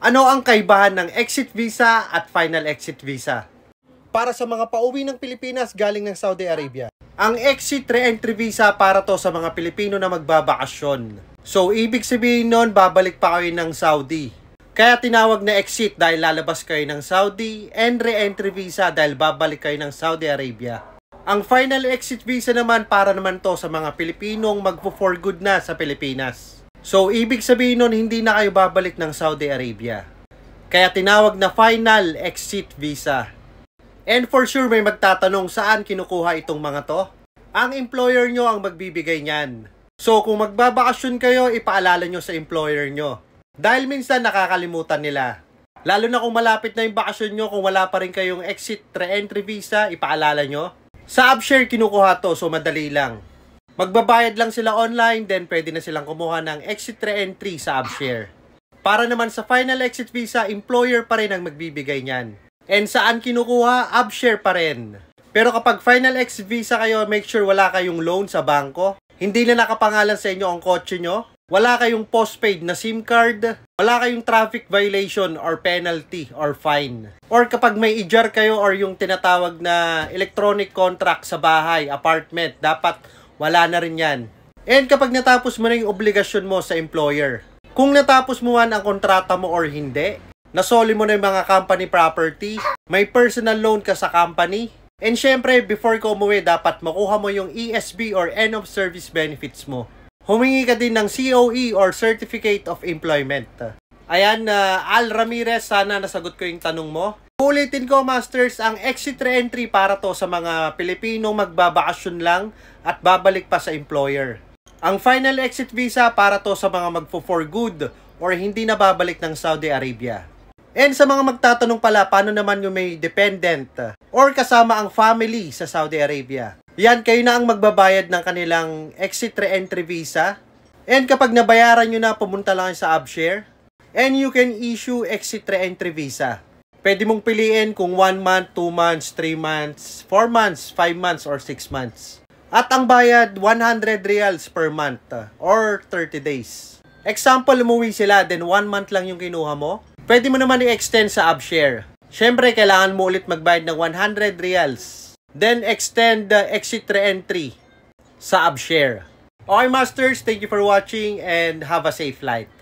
Ano ang kaibahan ng exit visa at final exit visa? Para sa mga pauwi ng Pilipinas galing ng Saudi Arabia. Ang exit re-entry visa para to sa mga Pilipino na magbabakasyon. So, ibig sabihin nun, babalik pa kayo ng Saudi. Kaya tinawag na exit dahil lalabas kayo ng Saudi and re-entry visa dahil babalik kayo ng Saudi Arabia. Ang final exit visa naman para naman to sa mga Pilipinong magpo-for good na sa Pilipinas. So, ibig sabihin nun, hindi na kayo babalik ng Saudi Arabia. Kaya tinawag na final exit visa. And for sure, may magtatanong saan kinukuha itong mga to. Ang employer nyo ang magbibigay niyan. So, kung magbabakasyon kayo, ipaalala nyo sa employer nyo. Dahil minsan nakakalimutan nila. Lalo na kung malapit na yung bakasyon nyo, kung wala pa rin kayong exit, re-entry visa, ipaalala nyo. Sa upshare, kinukuha to, so madali lang. Magbabayad lang sila online, then pwede na silang kumuha ng exit re-entry sa AbShare. Para naman sa final exit visa, employer pa rin ang magbibigay niyan. And saan kinukuha? AbShare pa rin. Pero kapag final exit visa kayo, make sure wala kayong loan sa bangko. Hindi na nakapangalan sa inyo ang kotse nyo. Wala kayong postpaid na SIM card. Wala kayong traffic violation or penalty or fine. Or kapag may ijar kayo or yung tinatawag na electronic contract sa bahay, apartment, dapat wala na rin yan. And kapag natapos mo na yung obligasyon mo sa employer, kung natapos mo man ang kontrata mo or hindi, nasoli mo na yung mga company property, may personal loan ka sa company, and syempre, before ka umuwi, dapat makuha mo yung ESB or End of Service Benefits mo. Humingi ka din ng COE or Certificate of Employment. Ayan, uh, Al Ramirez, sana nasagot ko yung tanong mo. Ulitin ko masters, ang exit re-entry para to sa mga Pilipino magbabakasyon lang at babalik pa sa employer. Ang final exit visa para to sa mga magfo for good or hindi na babalik ng Saudi Arabia. And sa mga magtatanong pala, paano naman yung may dependent or kasama ang family sa Saudi Arabia? Yan, kayo na ang magbabayad ng kanilang exit re-entry visa. And kapag nabayaran nyo na, pumunta lang sa Abshare. And you can issue exit re-entry visa. Pwede mong piliin kung 1 month, 2 months, 3 months, 4 months, 5 months, or 6 months. At ang bayad, 100 reals per month uh, or 30 days. Example, umuwi sila, then 1 month lang yung kinuha mo. Pwede mo naman i-extend sa upshare. Siyempre, kailangan mo ulit magbayad ng 100 reals. Then, extend the exit re-entry sa upshare. Okay, Masters, thank you for watching and have a safe flight.